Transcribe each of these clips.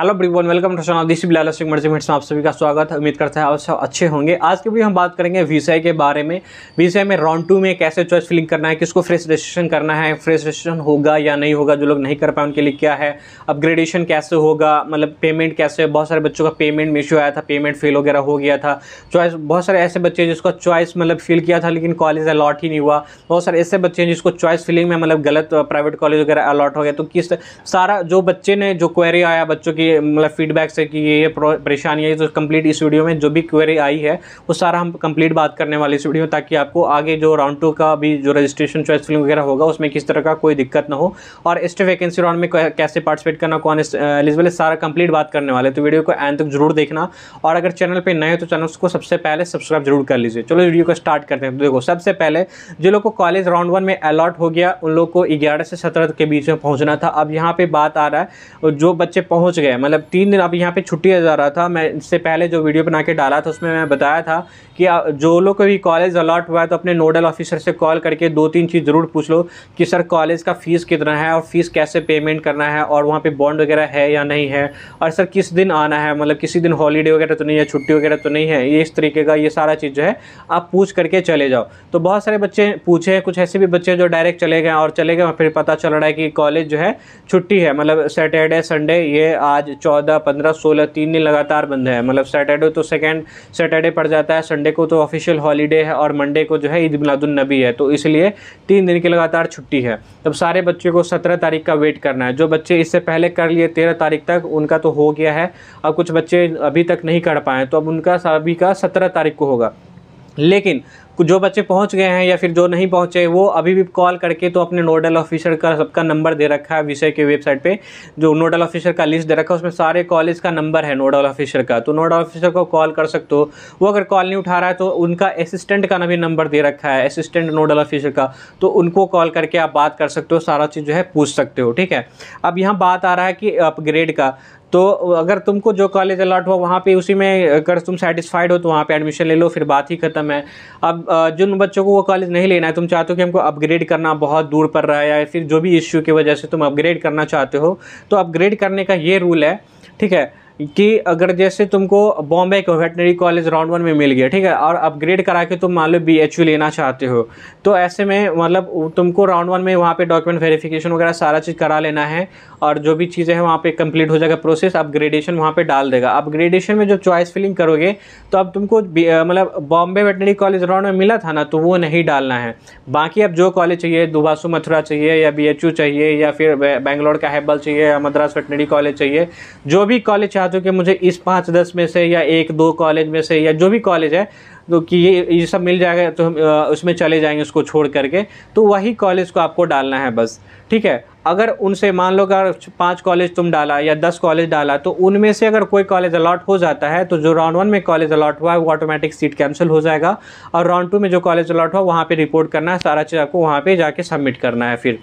hello ब्रिवन welcome to channel this Singh मर्जीमेंट्स में आप सभी का स्वागत है उम्मीद करता है आप सब अच्छे होंगे आज के भी हम बात करेंगे वीसीआई के बारे में वीसीआई में राउंड टू में कैसे चॉइस फिलिंग करना है किसको फ्रेश रजिस्ट्रेशन करना है फ्रेश रजिस्ट्रेशन होगा या नहीं होगा जो लोग नहीं कर पाए उनके लिए क्या है अपग्रेडेशन कैसे होगा मतलब पेमेंट कैसे बहुत सारे बच्चों का पेमेंट इशू आया था पेमेंट फेल वगैरह हो गया था चॉइस बहुत सारे ऐसे बच्चे हैं जिसको चॉइस मतलब फिल किया था लेकिन कॉलेज अलॉट ही नहीं हुआ बहुत सारे ऐसे बच्चे हैं जिसको चॉइस फिलिंग में मतलब गलत प्राइवेट कॉलेज वगैरह अलॉट हो गया तो किस सारा जो बच्चे ने जो क्वेरी आया बच्चों की ये मतलब फीडबैक्स से कि ये ये परेशानी आई तो कंप्लीट इस वीडियो में जो भी क्वेरी आई है वो सारा हम कंप्लीट बात करने वाले इस वीडियो में ताकि आपको आगे जो राउंड टू का भी जो रजिस्ट्रेशन चॉइस फिल्म वगैरह होगा उसमें किस तरह का कोई दिक्कत ना हो और एस्ट वैकेंसी राउंड में कैसे पार्टिसिपेट करना कौन एलिजिबल है सारा कंप्लीट बात करने वाले तो वीडियो को एंड तक जरूर देखना और अगर चैनल पर नए हो तो चैनल को सबसे पहले सब्सक्राइब जरूर कर लीजिए चलो वीडियो को स्टार्ट करते हैं तो देखो सबसे पहले जो लोग को कॉलेज राउंड वन में अलॉट हो गया उन लोग को ग्यारह से सत्रह के बीच में पहुंचना था अब यहाँ पे बात आ रहा है जो बच्चे पहुंच गए मतलब तीन दिन अब यहाँ पे छुट्टी जा रहा था मैं इससे पहले जो वीडियो बना के डाला था उसमें मैं बताया था कि जो लोग को भी कॉलेज अलॉट हुआ है तो अपने नोडल ऑफिसर से कॉल करके दो तीन चीज़ ज़रूर पूछ लो कि सर कॉलेज का फ़ीस कितना है और फ़ीस कैसे पेमेंट करना है और वहाँ पर बॉन्ड वगैरह है या नहीं है और सर किस दिन आना है मतलब किसी दिन हॉलीडे वगैरह तो नहीं है छुट्टी वगैरह तो नहीं है ये इस तरीके का ये सारा चीज़ जो है आप पूछ करके चले जाओ तो बहुत सारे बच्चे पूछे हैं कुछ ऐसे भी बच्चे जो डायरेक्ट चले गए और चले गए फिर पता चल रहा है कि कॉलेज जो है छुट्टी है मतलब सैटरडे संडे ये आज चौदह पंद्रह सोलह तीन दिन लगातार बंद है मतलब सैटरडे तो सेकेंड सैटरडे पड़ जाता है संडे को तो ऑफिशियल हॉलीडे है और मंडे को जो है ईद मिलादुलनबी है तो इसलिए तीन दिन की लगातार छुट्टी है तब सारे बच्चों को सत्रह तारीख का वेट करना है जो बच्चे इससे पहले कर लिए तेरह तारीख तक उनका तो हो गया है अब कुछ बच्चे अभी तक नहीं कर पाए तो अब उनका सभी का सत्रह तारीख को होगा लेकिन जो बच्चे पहुंच गए हैं या फिर जो नहीं पहुंचे वो अभी भी कॉल करके तो अपने नोडल ऑफिसर का सबका नंबर दे रखा है विषय के वेबसाइट पे जो नोडल ऑफिसर का लिस्ट दे रखा है उसमें सारे कॉलेज का नंबर है नोडल ऑफिसर का तो नोडल ऑफिसर को कॉल कर सकते हो वो अगर कॉल नहीं उठा रहा है तो उनका असिस्टेंट का भी नंबर दे रखा है असिस्टेंट नोडल ऑफिसर का तो उनको कॉल करके आप बात कर सकते हो सारा चीज़ जो है पूछ सकते हो ठीक है अब यहाँ बात आ रहा है कि अपग्रेड का तो अगर तुमको जो कॉलेज अलाट हुआ वहाँ पे उसी में अगर तुम सेटिस्फाइड हो तो वहाँ पे एडमिशन ले लो फिर बात ही खत्म है अब जिन बच्चों को वो कॉलेज नहीं लेना है तुम चाहते हो कि हमको अपग्रेड करना बहुत दूर पर रहा है या फिर जो भी इश्यू की वजह से तुम अपग्रेड करना चाहते हो तो अपग्रेड करने का ये रूल है ठीक है कि अगर जैसे तुमको बॉम्बे को वेटनरी कॉलेज राउंड वन में मिल गया ठीक है और अपग्रेड करा के तुम मान लो बी एच यू लेना चाहते हो तो ऐसे में मतलब तुमको राउंड वन में वहाँ पे डॉक्यूमेंट वेरिफिकेशन वगैरह सारा चीज़ करा लेना है और जो भी चीज़ें हैं वहाँ पे कंप्लीट हो जाएगा प्रोसेस अपग्रेडेशन वहाँ पर डाल देगा अपग्रेडेशन में जो चॉइस फिलिंग करोगे तो अब तुमको मतलब बॉम्बे वेटनरी कॉलेज राउंड में मिला था ना तो वो नहीं डालना है बाकी अब जो कॉलेज चाहिए दुबासु मथुरा चाहिए या बी चाहिए या फिर बैंगलोर का हैबल चाहिए या मद्रास वेटनरी कॉलेज चाहिए जो भी कॉलेज चाहते चाहते हो कि मुझे इस पाँच दस में से या एक दो कॉलेज में से या जो भी कॉलेज है तो कि ये ये सब मिल जाएगा तो हम उसमें चले जाएंगे उसको छोड़ करके तो वही कॉलेज को आपको डालना है बस ठीक है अगर उनसे मान लो अगर पाँच कॉलेज तुम डाला या दस कॉलेज डाला तो उनमें से अगर कोई कॉलेज अलाट हो जाता है तो जो राउंड वन में कॉलेज अलाट हुआ है वो ऑटोमेटिक सीट कैंसिल हो जाएगा और राउंड टू में जो कॉलेज अलाट हुआ वहाँ पर रिपोर्ट करना है सारा चीज़ आपको वहाँ पर जाके सबमिट करना है फिर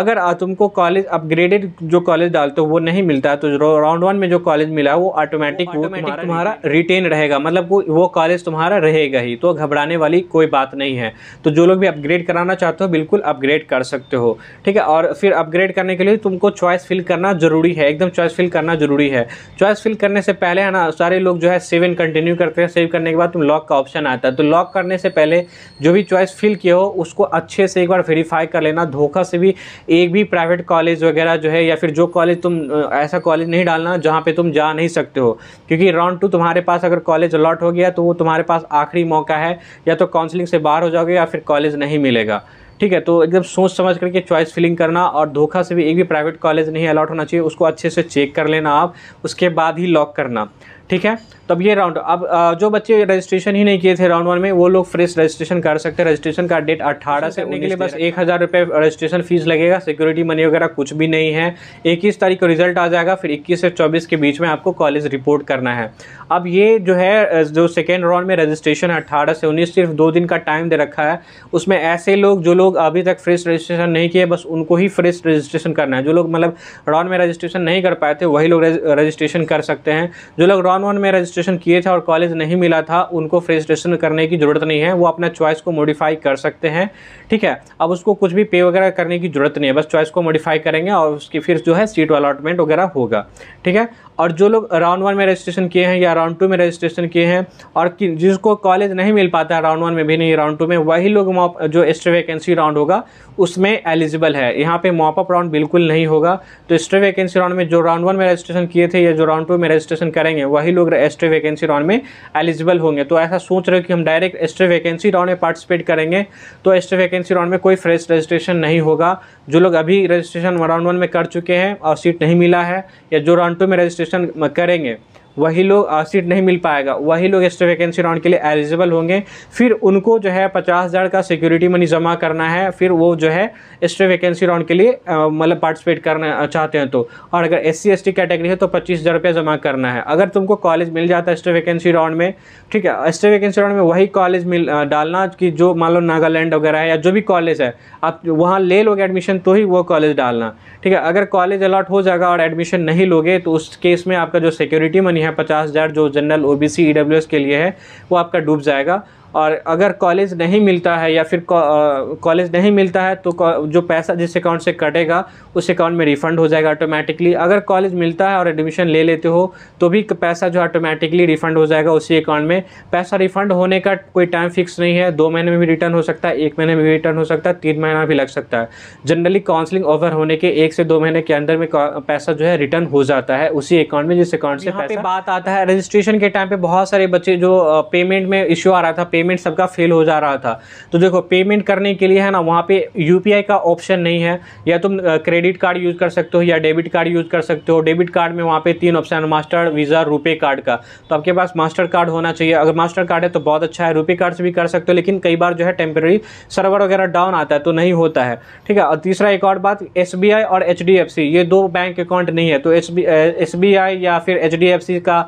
अगर तुमको कॉलेज अपग्रेडेड जो कॉलेज डालते हो वो नहीं मिलता तो राउंड वन में जो कॉलेज मिला वो ऑटोमेटिक तुम्हारा, तुम्हारा रिटेन रहेगा मतलब वो वो कॉलेज तुम्हारा रहेगा ही तो घबराने वाली कोई बात नहीं है तो जो लोग भी अपग्रेड कराना चाहते हो बिल्कुल अपग्रेड कर सकते हो ठीक है और फिर अपग्रेड क्रिएट करने के लिए तुमको चॉइस फिल करना जरूरी है एकदम चॉइस फिल करना जरूरी है चॉइस फिल करने से पहले है ना सारे लोग जो है सेव इन कंटिन्यू करते हैं सेव करने के बाद तुम लॉक का ऑप्शन आता है तो लॉक करने से पहले जो भी चॉइस फिल किए हो उसको अच्छे से एक बार वेरीफाई कर लेना धोखा से भी एक भी प्राइवेट कॉलेज वगैरह जो है या फिर जो कॉलेज तुम ऐसा कॉलेज नहीं डालना जहाँ पर तुम जा नहीं सकते हो क्योंकि राउंड टू तुम्हारे पास अगर कॉलेज अलॉट हो गया तो वो तुम्हारे पास आखिरी मौका है या तो काउंसलिंग से बाहर हो जाओगे या फिर कॉलेज नहीं मिलेगा ठीक है तो एकदम सोच समझ करके चॉइस फिलिंग करना और धोखा से भी एक भी प्राइवेट कॉलेज नहीं अलाउट होना चाहिए उसको अच्छे से चेक कर लेना आप उसके बाद ही लॉक करना ठीक है तब ये राउंड अब जो बच्चे रजिस्ट्रेशन ही नहीं किए थे राउंड वन में वो लोग फ्रेश रजिस्ट्रेशन कर सकते हैं रजिस्ट्रेशन का डेट अट्ठारह से उन्नीस के लिए बस एक हज़ार रुपये रजिस्ट्रेशन फीस लगेगा सिक्योरिटी मनी वगैरह कुछ भी नहीं है इक्कीस तारीख को रिजल्ट आ जाएगा फिर इक्कीस से चौबीस के बीच में आपको कॉलेज रिपोर्ट करना है अब ये जो है जो सेकेंड राउंड में रजिस्ट्रेशन अट्ठारह से उन्नीस सिर्फ दो दिन का टाइम दे रखा है उसमें ऐसे लोग जो लोग अभी तक फ्रेश रजिस्ट्रेशन नहीं किए बस उनको ही फ्रेश रजिस्ट्रेशन करना है जो लोग मतलब राउंड में रजिस्ट्रेशन नहीं कर पाए थे वही लोग रजिस्ट्रेशन कर सकते हैं जो लोग राउंड वन वन में रजिस्ट्रेशन किए थे और कॉलेज नहीं मिला था उनको रजिस्ट्रेशन करने की ज़रूरत नहीं है वो अपना चॉइस को मॉडिफाई कर सकते हैं ठीक है अब उसको कुछ भी पे वगैरह करने की ज़रूरत नहीं है बस चॉइस को मॉडिफाई करेंगे और उसकी फिर जो है सीट अलॉटमेंट वगैरह होगा ठीक है और जो लोग राउंड वन में रजिस्ट्रेशन किए हैं या राउंड टू में रजिस्ट्रेशन किए हैं और जिसको कॉलेज नहीं मिल पाता है राउंड वन में भी नहीं राउंड टू में वही लोग मॉप जो एक्स्ट्रा वैकेंसी राउंड होगा उसमें एलिजिबल है यहाँ पे मॉपअप राउंड बिल्कुल नहीं होगा तो एक्स्ट्रा वैकेंसी राउंड में जो राउंड वन में रजिस्ट्रेशन किए थे या जो राउंड टू में रजिस्ट्रेशन करेंगे वही लोग एक्स्ट्रा वैकेंसी राउंड में एलिजिबल होंगे तो ऐसा सोच रहे हो कि हम डायरेक्ट एक्स्ट्रा वैकेंसी राउंड में पार्टिसिपेट करेंगे तो एक्स्ट्रा वैकेंसी राउंड में कोई फ्रेश रजिस्ट्रेशन नहीं होगा जो लोग अभी रजिस्ट्रेशन राउंड वन में कर चुके हैं और सीट नहीं मिला है या जो राउंड टू में रजिस्ट्रेशन रजिस्ट्रेशन करेंगे वही लोग सीट नहीं मिल पाएगा वही लोग एक्स्ट्रा वैकेंसी राउंड के लिए एलिजिबल होंगे फिर उनको जो है पचास हज़ार का सिक्योरिटी मनी जमा करना है फिर वो जो है एक्स्ट्रा वैकेंसी राउंड के लिए मतलब पार्टिसिपेट करना चाहते हैं तो और अगर S C S T category है तो पच्चीस हज़ार रुपये जमा करना है अगर तुमको कॉलेज मिल जाता है एक्स्ट्रा वैकेंसी राउंड में ठीक है एक्स्ट्रा वैकेंसी राउंड में वही कॉलेज मिल डालना कि जो मान लो नागालैंड वगैरह है या जो भी कॉलेज है आप वहाँ ले लोगे एडमिशन तो ही वो कॉलेज डालना ठीक है अगर कॉलेज अलाट हो जाएगा और एडमिशन नहीं लोगे तो उस केस में आपका जो सिक्योरिटी मनी हैं पचास हज़ार जो जनरल ओबीसी ईडब्ल्यूएस के लिए है वो आपका डूब जाएगा और अगर कॉलेज नहीं मिलता है या फिर कॉलेज नहीं मिलता है तो जो पैसा जिस अकाउंट से कटेगा उस अकाउंट में रिफ़ंड हो जाएगा ऑटोमेटिकली अगर कॉलेज मिलता है और एडमिशन ले लेते हो तो भी पैसा जो ऑटोमेटिकली रिफ़ंड हो जाएगा उसी अकाउंट में पैसा रिफ़ंड होने का कोई टाइम फिक्स नहीं है दो महीने में भी रिटर्न हो सकता है एक महीने में भी रिटर्न हो सकता है तीन महीना भी लग सकता है जनरली काउंसलिंग ओवर होने के एक से दो महीने के अंदर में पैसा जो है रिटर्न हो जाता है उसी अकाउंट में जिस अकाउंट से बात आता है रजिस्ट्रेशन के टाइम पर बहुत सारे बच्चे जो पेमेंट में इशू आ रहा था पेमेंट सबका फेल हो जा रहा था तो देखो पेमेंट करने के लिए है ना वहाँ पे यू का ऑप्शन नहीं है या तुम क्रेडिट कार्ड यूज़ कर सकते हो या डेबिट कार्ड यूज़ कर सकते हो डेबिट कार्ड में वहाँ पे तीन option master Visa RuPay card का तो आपके पास मास्टर कार्ड होना चाहिए अगर मास्टर कार्ड है तो बहुत अच्छा है रुपे कार्ड से भी कर सकते हो लेकिन कई बार जो है टेम्प्रेरी सर्वर वगैरह डाउन आता है तो नहीं होता है ठीक है और तीसरा एक और बात एस और एच ये दो बैंक अकाउंट नहीं है तो एस बी या फिर एच का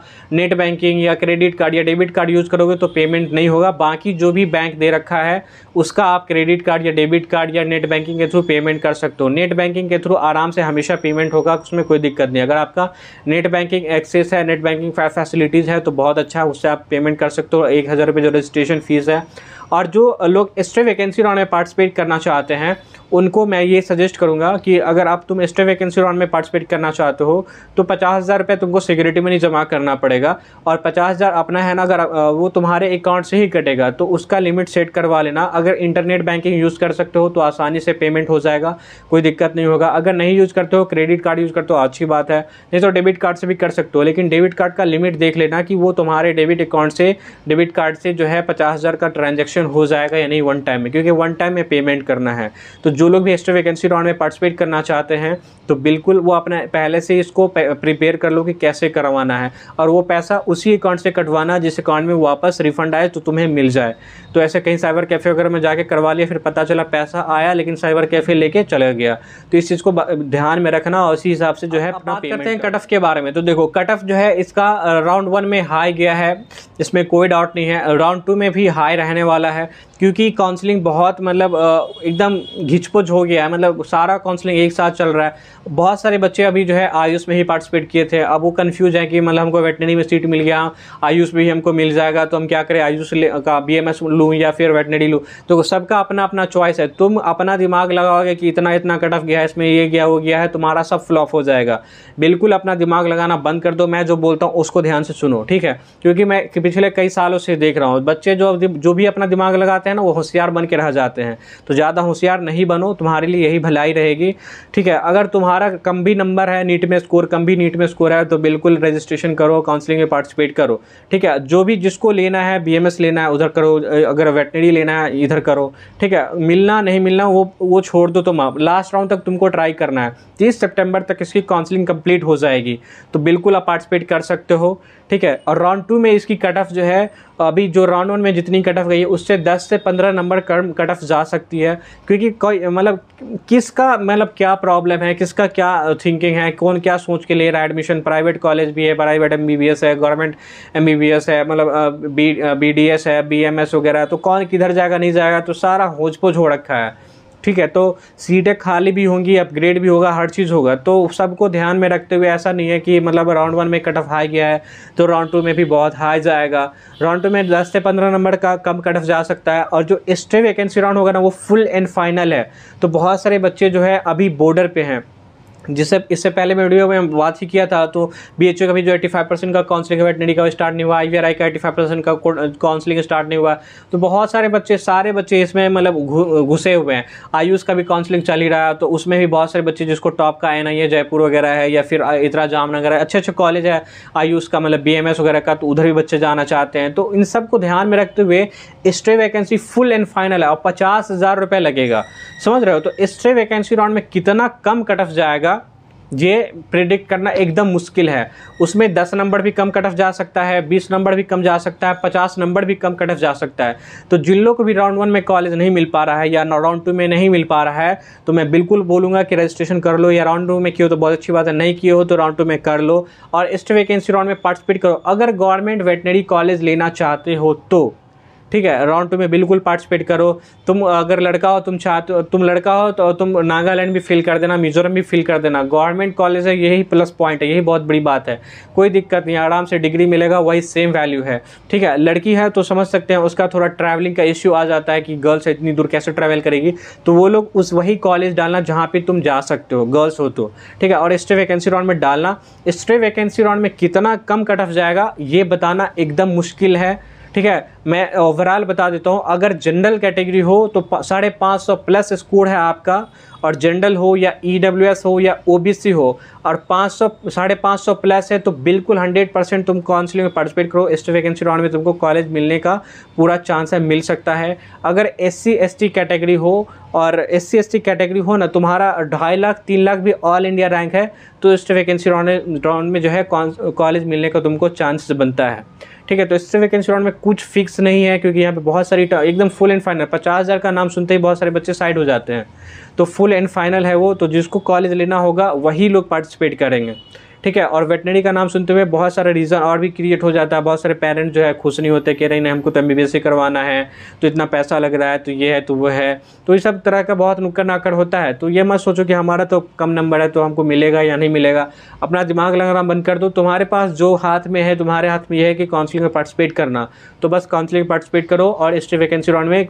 नेट बैंकिंग या क्रेडिट कार्ड या डेबिट कार्ड यूज़ करोगे तो पेमेंट नहीं होगा बाकी जो भी बैंक दे रखा है उसका आप क्रेडिट कार्ड या डेबिट कार्ड या नेट बैंकिंग के थ्रू पेमेंट कर सकते हो नेट बैंकिंग के थ्रू आराम से हमेशा पेमेंट होगा उसमें कोई दिक्कत नहीं अगर आपका नेट बैंकिंग एक्सेस है नेट बैंकिंग फैसिलिटीज़ है तो बहुत अच्छा उससे आप पेमेंट कर सकते हो एक हज़ार रुपये जो रजिस्ट्रेशन फ़ीस है और जो लोग एक्स्ट्रा वैकेंसी राउंड में पार्टिसिपेट करना चाहते हैं उनको मैं ये सजेस्ट करूँगा कि अगर आप तुम एक्स्ट्रा वैकेंसी राउंड में पार्टिसिपेट करना चाहते हो तो पचास हज़ार रुपये तुमको सिक्योरिटी मनी जमा करना पड़ेगा और पचास हज़ार अपना है ना अगर वो तुम्हारे अकाउंट से ही कटेगा तो उसका लिमिट सेट करवा लेना अगर इंटरनेट बैंकिंग यूज़ कर सकते हो तो आसानी से पेमेंट हो जाएगा कोई दिक्कत नहीं होगा अगर नहीं यूज़ करते हो क्रेडिट कार्ड यूज़ करते हो अच्छी बात है नहीं तो डेबिट कार्ड से भी कर सकते हो लेकिन डेबिट कार्ड का लिमिट देख लेना कि वो तुम्हारे डेबिट अकाउंट से डेबिट कार्ड से जो है पचास हज़ार का ट्रांजेक्शन हो जाएगा या नहीं वन टाइम में क्योंकि वन टाइम में पेमेंट करना है तो जो लोग भी एक्स्ट्रा वैकेंसी राउंड में पार्टिसिपेट करना चाहते हैं तो बिल्कुल वो अपने पहले से इसको प्रिपेयर कर लो कि कैसे करवाना है और वो पैसा उसी अकाउंट से कटवाना जिस अकाउंट में वापस रिफंड आए तो तुम्हें मिल जाए तो ऐसे कहीं साइबर कैफ़े वगैरह में जाके करवा लिया फिर पता चला पैसा आया लेकिन साइबर कैफ़े लेके चला गया तो इस चीज़ को ध्यान में रखना और उसी हिसाब से जो है अपना करते हैं कट ऑफ के बारे में तो देखो कट ऑफ जो है इसका राउंड uh, वन में हाई गया है इसमें कोई डाउट नहीं है राउंड टू में भी हाई रहने वाला है क्योंकि काउंसलिंग बहुत मतलब एकदम घिचपुच हो गया है मतलब सारा काउंसलिंग एक साथ चल रहा है बहुत सारे बच्चे अभी जो है आयुष में ही पार्टिसिपेट किए थे अब वो कन्फ्यूज हैं कि मतलब हमको वेटनरी में सीट मिल गया आयुष भी हमको मिल जाएगा तो हम क्या करें आयुष का बी एम लूँ या फिर वेटनरी लूँ तो सबका अपना अपना चॉइस है तुम अपना दिमाग लगाओगे कि इतना इतना कट ऑफ गया है इसमें ये गया वो गया है तुम्हारा सब फ्लॉप हो जाएगा बिल्कुल अपना दिमाग लगाना बंद कर दो मैं जो बोलता हूँ उसको ध्यान से सुनो ठीक है क्योंकि मैं पिछले कई सालों से देख रहा हूँ बच्चे जो जो भी अपना दिमाग लगाते हैं हैं ना वो होशियार बन के रह जाते हैं तो ज़्यादा होशियार नहीं बनो तुम्हारे लिए यही भलाई रहेगी ठीक है अगर तुम्हारा कम भी नंबर है नीट में स्कोर कम भी नीट में स्कोर है तो बिल्कुल रजिस्ट्रेशन करो काउंसलिंग में पार्टिसिपेट करो ठीक है जो भी जिसको लेना है बी लेना है उधर करो अगर वेटनरी लेना है इधर करो ठीक है मिलना नहीं मिलना वो वो छोड़ दो तुम आप लास्ट राउंड तक तुमको ट्राई करना है तीस सितंबर तक इसकी काउंसलिंग कंप्लीट हो जाएगी तो बिल्कुल आप पार्टिसिपेट कर सकते हो ठीक है और राउंड टू में इसकी कट ऑफ जो है अभी जो राउंड वन में जितनी कट ऑफ गई है उससे 10 से 15 नंबर कट ऑफ जा सकती है क्योंकि कोई मतलब किसका मतलब क्या प्रॉब्लम है किसका क्या थिंकिंग है कौन क्या सोच के ले रहा है एडमिशन प्राइवेट कॉलेज भी है प्राइवेट एम है गवर्नमेंट एम है मतलब बी बी है बी वगैरह तो कौन किधर जाएगा नहीं जाएगा तो सारा होज हो रखा है ठीक है तो सीटें खाली भी होंगी अपग्रेड भी होगा हर चीज़ होगा तो सबको ध्यान में रखते हुए ऐसा नहीं है कि मतलब राउंड वन में कट ऑफ हाई गया है तो राउंड टू में भी बहुत हाई जाएगा राउंड टू में दस से पंद्रह नंबर का कम कट ऑफ जा सकता है और जो स्टे वैकेंसी राउंड होगा ना वो फुल एंड फाइनल है तो बहुत सारे बच्चे जो है अभी बॉर्डर पर हैं जिससे इससे पहले मैं वीडियो में हम बात ही किया था तो बी एच ओ का भी जो एट्टी फाइव परसेंट का काउंसलिंग नडी का स्टार्ट नहीं हुआ आई आर आई का एट्टी फाइव परसेंट का काउंसलिंग स्टार्ट नहीं हुआ तो बहुत सारे बच्चे सारे बच्चे इसमें मतलब घुसे हुए हैं आयुष का भी काउंसलिंग चल ही रहा है तो उसमें भी बहुत सारे बच्चे जिसको टॉप का एन आई जयपुर वगैरह है या फिर इतरा जामनगर है अच्छे अच्छे कॉलेज है आयुष का मतलब बी वगैरह का तो उधर भी बच्चे जाना चाहते हैं तो इन सब को ध्यान में रखते हुए stray vacancy full and final है और पचास हज़ार रुपये लगेगा समझ रहे हो तो स्ट्रे वैकेंसी राउंड में कितना कम कट ऑफ जाएगा ये प्रिडिक्ट करना एकदम मुश्किल है उसमें दस नंबर भी कम कट ऑफ जा सकता है बीस नंबर भी कम जा सकता है पचास नंबर भी कम कट ऑफ जा सकता है तो जिन लोग को भी राउंड वन में कॉलेज नहीं मिल पा रहा है या राउंड टू में नहीं मिल पा रहा है तो मैं बिल्कुल बोलूँगा कि रजिस्ट्रेशन कर लो या राउंड टू में किए तो बहुत अच्छी बात है नहीं किए हो तो राउंड टू में कर लो और इस वैकेंसी राउंड में पार्टिसिपेट करो अगर गवर्नमेंट वेटनरी कॉलेज लेना चाहते हो तो ठीक है राउंड टू में बिल्कुल पार्टिसिपेट करो तुम अगर लड़का हो तुम चाहते हो तुम लड़का हो तो तुम नागालैंड भी फिल कर देना मिजोरम भी फिल कर देना गवर्नमेंट कॉलेज है यही प्लस पॉइंट है यही बहुत बड़ी बात है कोई दिक्कत नहीं आराम से डिग्री मिलेगा वही सेम वैल्यू है ठीक है लड़की है तो समझ सकते हैं उसका थोड़ा ट्रैवलिंग का इश्यू आ जाता है कि गर्ल्स इतनी दूर कैसे ट्रैवल करेगी तो वो लोग उस वही कॉलेज डालना जहाँ पर तुम जा सकते हो गर्ल्स हो तो ठीक है और स्टे वैकेंसी राउंड में डालना स्टे वैकेंसी राउंड में कितना कम कट ऑफ जाएगा ये बताना एकदम मुश्किल है ठीक है मैं ओवरऑल बता देता हूँ अगर जनरल कैटेगरी हो तो साढ़े पाँच सौ प्लस स्कोर है आपका और जनरल हो या ई e हो या ओ हो और पाँच सौ साढ़े पाँच सौ प्लस है तो बिल्कुल हंड्रेड परसेंट तुम काउंसिलिंग में पार्टिसिपेट करो इस वैकेंसी राउंड में तुमको कॉलेज मिलने का पूरा चांस है मिल सकता है अगर एस सी कैटेगरी हो और एस सी कैटेगरी हो ना तुम्हारा ढाई लाख तीन लाख भी ऑल इंडिया रैंक है तो इस वैकेंसी राउंड राउंड में जो है कॉलेज मिलने का तुमको चांस बनता है ठीक है तो इससे वैकेंसी राउंड में कुछ फिक्स नहीं है क्योंकि यहाँ पे बहुत सारी एकदम फुल एंड फाइनल पचास हज़ार का नाम सुनते ही बहुत सारे बच्चे साइड हो जाते हैं तो फुल एंड फाइनल है वो तो जिसको कॉलेज लेना होगा वही लोग पार्टिसिपेट करेंगे ठीक है और वेटनरी का नाम सुनते हुए बहुत सारे रीज़न और भी क्रिएट हो जाता है बहुत सारे पेरेंट जो है खुश नहीं होते कह रहे नहीं हमको तो एम करवाना है तो इतना पैसा लग रहा है तो ये है तो वो है तो ये सब तरह का बहुत नुक्कड़ नाकड़ होता है तो ये मत सोचो कि हमारा तो कम नंबर है तो हमको मिलेगा या नहीं मिलेगा अपना दिमाग लगाना बंद कर दो तुम्हारे पास जो हाथ में है तुम्हारे हाथ में यह है कि काउंसिलिंग में पार्टिसिपेट करना तो बस काउंसलिंग में पार्टिसिपेट करो और इस वैकेंसी राउंड में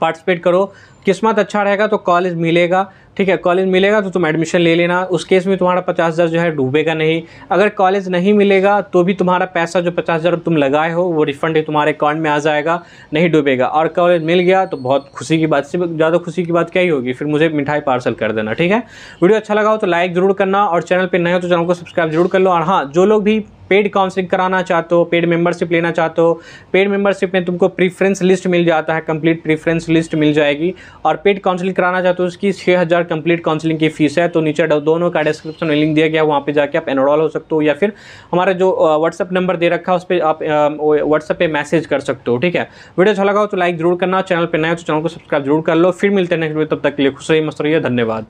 पार्टिसिपेट करो किस्मत अच्छा रहेगा तो कॉलेज मिलेगा ठीक है कॉलेज मिलेगा तो तुम एडमिशन ले लेना उस केस में तुम्हारा पचास हज़ार जो है डूबेगा नहीं अगर कॉलेज नहीं मिलेगा तो भी तुम्हारा पैसा जो पचास हज़ार तुम लगाए हो वो रिफंड तुम्हारे अकाउंट में आ जाएगा नहीं डूबेगा और कॉलेज मिल गया तो बहुत खुशी की बात से ज़्यादा खुशी की बात क्या ही होगी फिर मुझे मिठाई पार्सल कर देना ठीक है वीडियो अच्छा लगा हो तो लाइक ज़रूर करना और चैनल पर नए हो तो चैनल को सब्सक्राइब जरूर कर लो और हाँ जो लोग भी पेड काउंसलिंग कराना चाहते हो पेड मेंबरशिप लेना चाहते हो पेड मेंबरशिप में तुमको प्रीफ्रेंस लिस्ट मिल जाता है कंप्लीट प्रीफ्रेंस लिस्ट मिल जाएगी और पेड काउंसलिंग कराना चाहते हो उसकी छः हज़ार कंप्लीट काउंसलिंग की फीस है तो नीचे दोनों का डिस्क्रिप्शन में लिंक दिया गया वहाँ पर जाके आप एनरोल हो सकते हो या फिर हमारा जो व्हाट्सअप नंबर दे रखा है उस पर आप व्हाट्सअप पे मैसेज कर सकते हो ठीक है वीडियो अच्छा लगा हो तो लाइक जरूर करना चैनल पर नया हो तो चैनल को सब्सक्राइब जरूर कर लो फिर मिलते हैं नेक्स्ट वीडियो तब तक के लिए खुश रहिए मस्त रहिए धन्यवाद